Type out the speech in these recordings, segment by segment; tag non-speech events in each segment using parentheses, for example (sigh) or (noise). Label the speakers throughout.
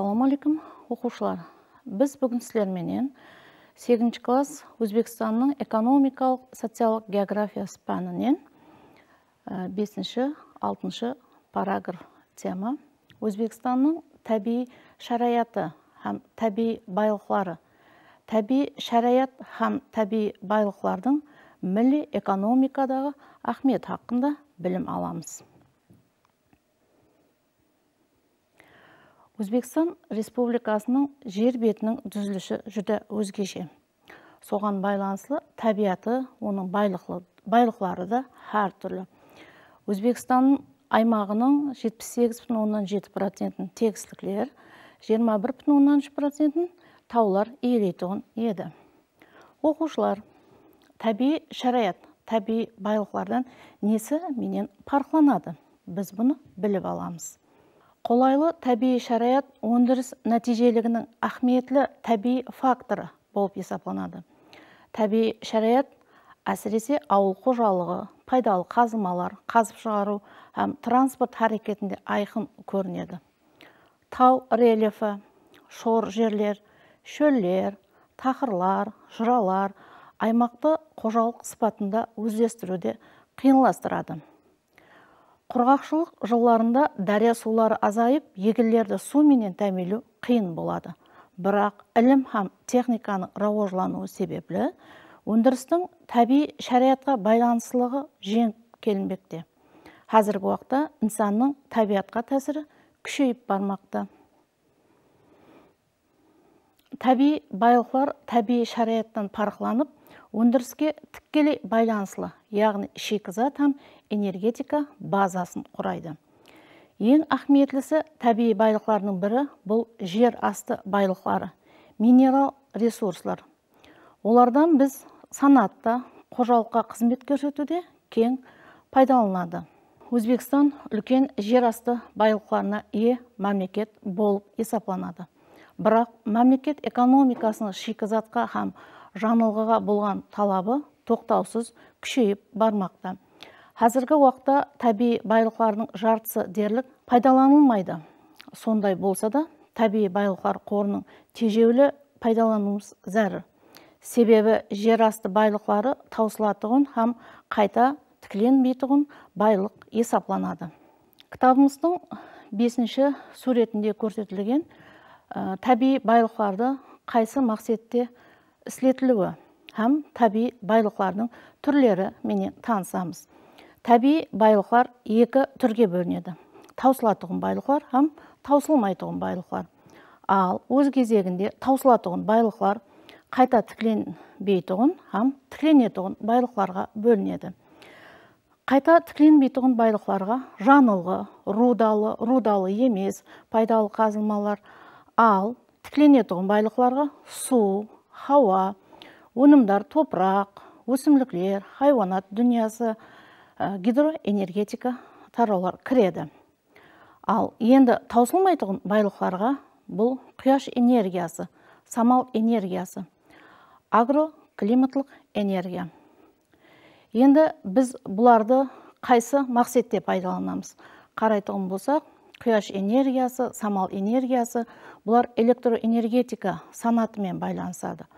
Speaker 1: алейкум, оқушылар біз бүгін сілерменен 8 класс өзбекстанның экономикалық социалық география пәнінен 5-6 ә, параграф тема өзбекстанның табиғи шараяты һәм табиғи байлықлары табиғи шараят һәм табиғи байлықлардың мүлі экономикадағы ахмет хаққында білім аламыз өзбекстан республикасының жер бетінің дүзіліші жүді өзгеше соған байланыслы табиаты, оның байлықлы, байлықлары да түрлі. өзбекстанның аймағының 78,7 процентін тегістіктер 21,3 процентін таулар иелейтұғын еді оқушылар таби шараят таби байлықлардан несі менен парқланады біз бұны біліп аламыз қолайлы табиғи шарайат өндіріс нәтижелігінің ахметлі табиғи факторы болып есапланады. табиғи шарайат әсіресе ауыл қожалығы пайдалы қазымалар қазып шығару һәм транспорт әрекетінде айқын көрінеді тау рельефі шор жерлер шөллер, тақырлар жыралар аймақты қожалық сұпатында өздестіруде қиынластырады құрғақшылық жылларында дария сулары азайып егілерді суменен тәмелу қиын болады бірақ ілім һәм техниканың рауыжлануы себеплі өндірістің табиғи шариатқа байланысылығы жең келінбекте қазіргі уақытта инсанның табиғатқа тәсірі күшейіп бармақты. табиғи байлықлар табиғи шариаттан парқыланып өндіріске тікелей байланыслы яғни шикізат һәм энергетика базасын құрайды ең ахметлісі табиғи байлықтардың бірі бұл жер асты байлықтары минерал ресурслар олардан біз санатта қожалыққа қызмет көрсетуде кең пайдаланады өзбекстан үлкен жер асты байлықтарына ие мемлекет болып есапланады. бірақ мемлекет экономикасының шикізатқа һәм жанылғыға болған талабы тоқтаусыз күшейіп бармақта қазіргі уақытта табиғи байлықтардың жартысы дерлік пайдаланылмайды сондай болса да табиғи байлықтар қорының тежеулі пайдалануымыз зәрі. себебі жер асты байлықтары таусылатұғын һәм қайта тікленбейтұғын байлық есапланады кітабымыздың бесінші суретінде көрсетілген ә, табиғи байлықтарды қайсы мақсетте іслетілуі һәм табиғи байлықтардың түрлері менен танысамыз Таби байлықлар екі түрге бөлінеді Таусылатығын байлықлар һәм таусылмайтұғын байлықлар ал өз кезегінде таусылатұғын байлықлар қайта тікленбейтұғын һәм тікленетұғын байлықларға бөлінеді қайта тікленбейтұғын байлықларға жанылғы, рудалы рудалы емес пайдалы қазылмалар ал тікленетұғын байлықларға су хауа өнімдар топырақ өсімдіктер хайуанат дүниесі Э, гидроэнергетика тараулар кіреді ал енді таусылмайтұғын байлықларға бұл құяш энергиясы самал энергиясы агроклиматтық энергия енді біз бұларды қайсы мақсетте пайдаланамыз қарайтұғын болсақ құяш энергиясы самал энергиясы бұлар электроэнергетика санатымен байланысады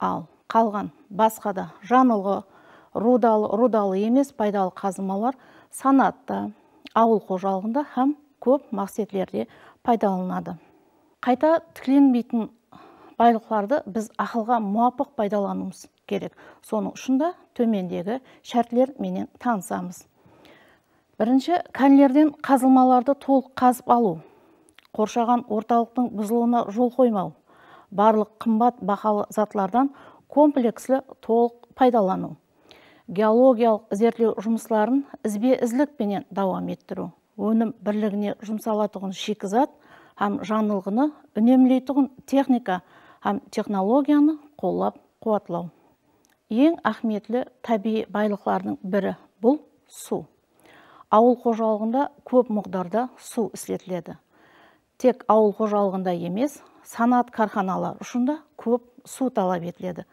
Speaker 1: ал қалған басқа да жанылғы рудалы, рудалы емес пайдалы қазымалар санатта, ауыл қожалығында һәм көп мақсетлерде пайдаланады. Қайта тікленбейтін байлықларды біз ақылға муапық пайдалануымыз керек. Соның үшін да төмендегі шәртлер менен танысамыз. Бірінші, кәнлерден қазылмаларды толық қазып алу. Қоршаған орталықтың бұзылуына жол қоймау. Барлық қымбат бақалы затлардан комплекслі толық пайдалану геологиялық зерттеу жұмысларын ізбе ізлікпенен дауам еттіру өнім бірлігіне жұмсалатұғын шикізат һәм жанылғыны, үнемлейтұғын техника һәм технологияны қоллап қуатлау ең ахметлі табиғи байлықлардың бірі бұл су ауыл қожалығында көп мұқдарда су іслетіледі тек ауыл қожалығында емес санат карханалар үшін көп су талап етіледі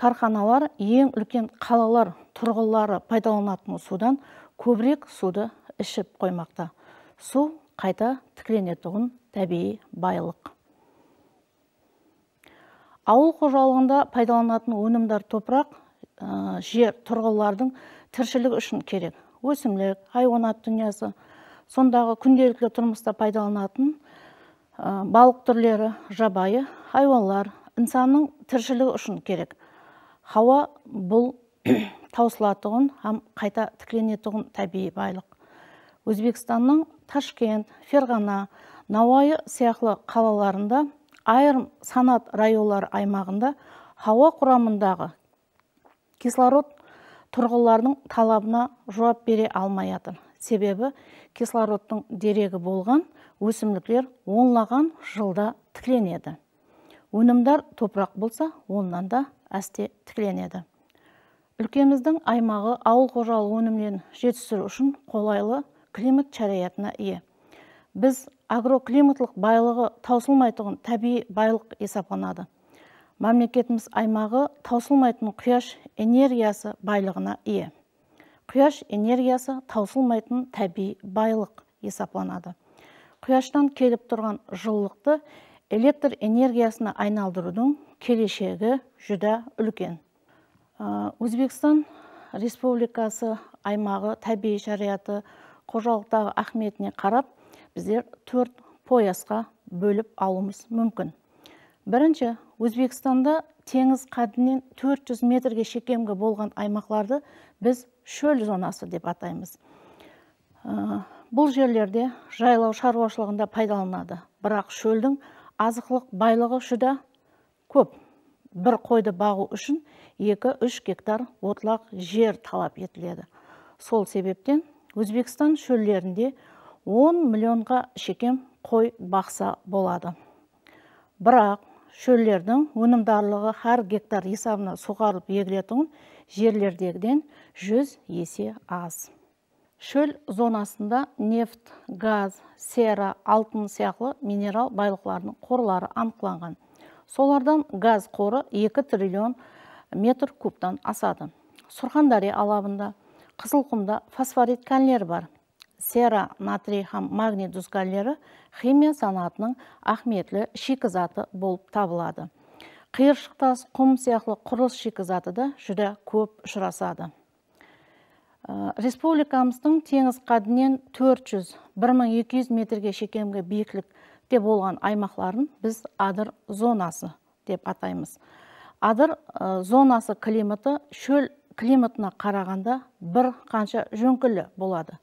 Speaker 1: Карханалар ең үлкен қалалар тұрғылары пайдаланатын судан көбірек суды ішіп қоймақта. Су қайта тікленетұғын табиғи байлық. Ауыл қожалығында пайдаланатын өнімдер топырақ ә, жер тұрғылардың тіршілік үшін керек. Өсімлік, айуанат дүниесі, сондағы күнделікті тұрмыста пайдаланатын ә, балық түрлері, жабайы, хайуанлар инсанның тіршілігі үшін керек Хауа бұл (clears throat) таусылатығын, хам қайта тікленетігін табиғи байлық. Өзбекстанның Ташкент, Ферғана, Науайы сияқлы қалаларында айырым санат райолары аймағында хауа құрамындағы кислород тұрғылардың талабына жауап бере алмай себебі кислородтың дерегі болған өсімдіктер онлаған жылда тікленеді өнімдар топырақ болса онынан да әсте тікленеді өлкеміздің аймағы ауыл қожалық өнімдерін жетістіру үшін қолайлы климат шараятына ие біз агроклиматлық байлығы таусылмайтығын табиғи байлық есапланады мемлекетіміз аймағы таусылмайтын құяш энергиясы байлығына ие құяш энергиясы таусылмайтын табиғи байлық есапланады құяштан келіп тұрған жылылықты электр энергиясына айналдырудың келешегі жүдә үлкен өзбекстан республикасы аймағы табиғи жарияты қожалықтағы ахметіне қарап біздер төрт поясқа бөліп алуымыз мүмкін бірінші өзбекстанда теңіз қадінен 400 метрге шекемгі болған аймақларды біз шөл зонасы деп атаймыз бұл жерлерде жайлау шаруашылығында пайдаланады бірақ шөлдің азықлық байлығы үші көп бір қойды бағу үшін 2-3 гектар отлақ жер талап етіледі сол себептен өзбекстан шөллерінде 10 миллионға шекем қой бақса болады бірақ шөлдердің өнімдарлығы әр гектар есабына суғарылып егілетің жерлердегіден 100 есе аз шөл зонасында нефт газ сера алтын сияқты минерал байлықларының қорлары анықланған. солардан газ қоры 2 триллион метр кубтан асады сұрхандария алабында қызылқұмда фосфорит кәнлері бар сера натрий һәм магний дүзгәлері химия санатының ахметлі шикізаты болып табылады қиыршықтас құм сияқты құрылыс шикізаты да жүрі көп ұшырасады Э, республикамыздың теңіз қадынен 400-1200 метрге шекемге деп болған аймақларын біз адыр зонасы деп атаймыз. Адыр э, зонасы климаты шөл климатына қарағанда бір қанша жөңкілі болады.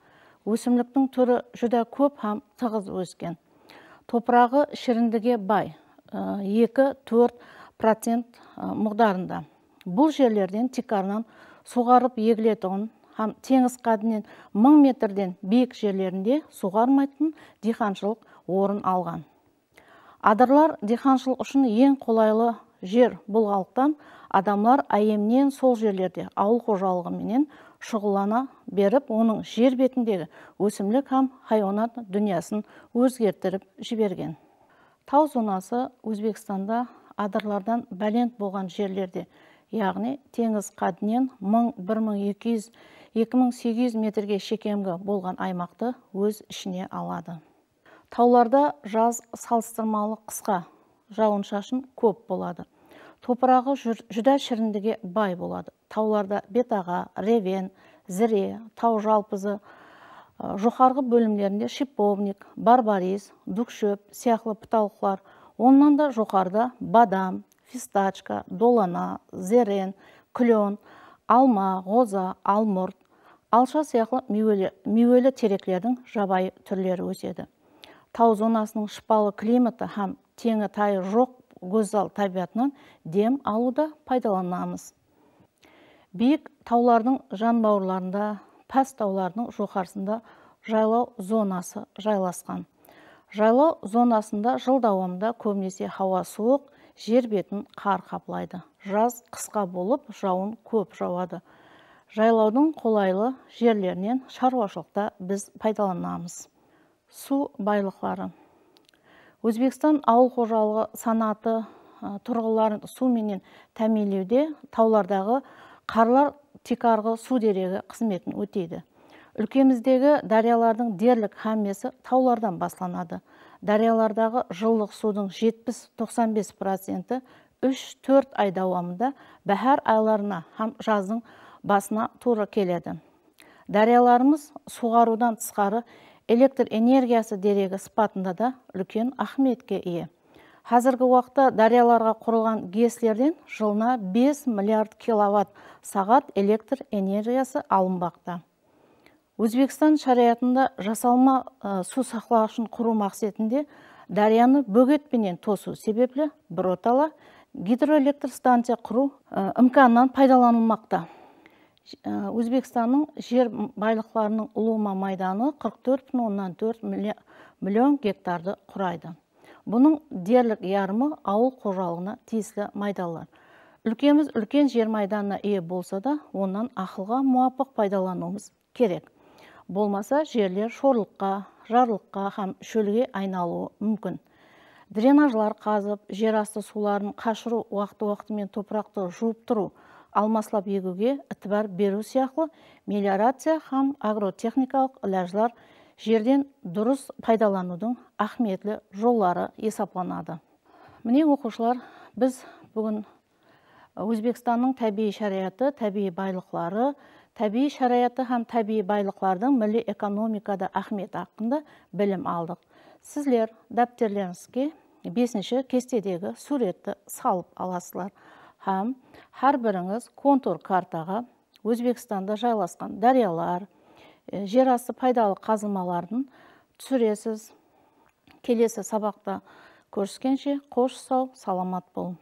Speaker 1: Өсімліктің түрі жүдә көп һәм тығыз өскен. Топырағы шіріндіге бай, 2-4 э, процент мұғдарында. Бұл жерлерден тикарнан суғарып егілетұғын һәм теңіз қадынен мың метрден биік жерлерінде суғармайтын диханшылық орын алған адырлар диханшылық үшін ең қолайлы жер болғалықтан адамлар әйемнен сол жерлерде ауыл қожалығыменен шұғылана беріп оның жер бетіндегі өсімлік һәм хайуанат дүниясын өзгертіріп жіберген тау зонасы өзбекстанда адырлардан бәлент болған жерлерде яғни теңіз қадынен мың 2800 метрге шекемгі болған аймақты өз ішіне алады. Тауларда жаз салыстырмалы қысқа, жауын шашын көп болады. Топырағы жүдә шіріндіге бай болады. Тауларда бетаға, ревен, зіре, тау жалпызы, жоғарғы бөлімдерінде шиповник, барбарис, дүкшөп сияқлы бұталықлар, оннан да жоғарыда бадам, фисташка, долана, зерен, клен, алма, ғоза, алмұрт, алша сияқты меуелі, тереклердің теректердің жабайы түрлері өседі тау зонасының шыпалы климаты һәм теңі тайы жоқ гөзал табиғатынан дем алуда пайдаланамыз биік таулардың жанбауырларында пәс таулардың жоғарысында жайлау зонасы жайласқан жайлау зонасында жыл дауамында көбінесе хауа суық жер бетін қар қаплайды жаз қысқа болып жауын көп жауады жайлаудың қолайлы жерлерінен шаруашылықта біз пайдаланамыз су байлықлары өзбекстан ауыл қожалығы санаты тұрғыларын суменен тәмелеуде таулардағы қарлар текарғы су дерегі қызметін өтейді өлкеміздегі дариялардың дерлік хаммесі таулардан басланады дариялардағы жылдық судың 70-95 проценті 3-4 ай дауамында айларына һәм жаздың басына тура келеді дарияларымыз суғарудан тысқары электр энергиясы дерегі сыпатында да үлкен ахметке ие қазіргі уақытта дарияларға құрылған гэслерден жылына 5 миллиард киловатт сағат электр энергиясы алынбақта өзбекстан шариатында жасалма ә, су сақлағышын құру мақсетінде дарияны бөгетпенен тосу себеплі біротала гидроэлектр станция құру ә, пайдаланылмақта Э, өзбекстанның жер байлықтарының ұлыма майданы 44,4 миллион гектарды құрайды бұның дерлік ярымы ауыл қожалығына тиесілі майдалар үлкеміз үлкен жер майданына ие болса да оннан ақылға муапық пайдалануымыз керек болмаса жерлер шорлыққа жарлыққа һәм шөлге айналуы мүмкін дренажлар қазып жерасты суларын қашыру уақыты уақытымен топырақты жуып тұру алмаслап егуге ітібар беру сияқты мелиорация һәм агротехникалық ләжлар жерден дұрыс пайдаланудың ахметлі жоллары есапланады міне оқушылар біз бүгін өзбекстанның табиғи шариаты табиғи байлықлары табиғи шараяты һәм табиғи байлықлардың милли экономикада ахмет ақында білім алдық Сізлер дәптерлеріңізге бесінші кестедегі суретті салып аласыздар Хам, хар біріңіз контур картаға өзбекстанда жайласқан дариялар э, жер асты пайдалы қазымалардың түсіресіз келесі сабақта көрсікенше, қош сау саламат болын.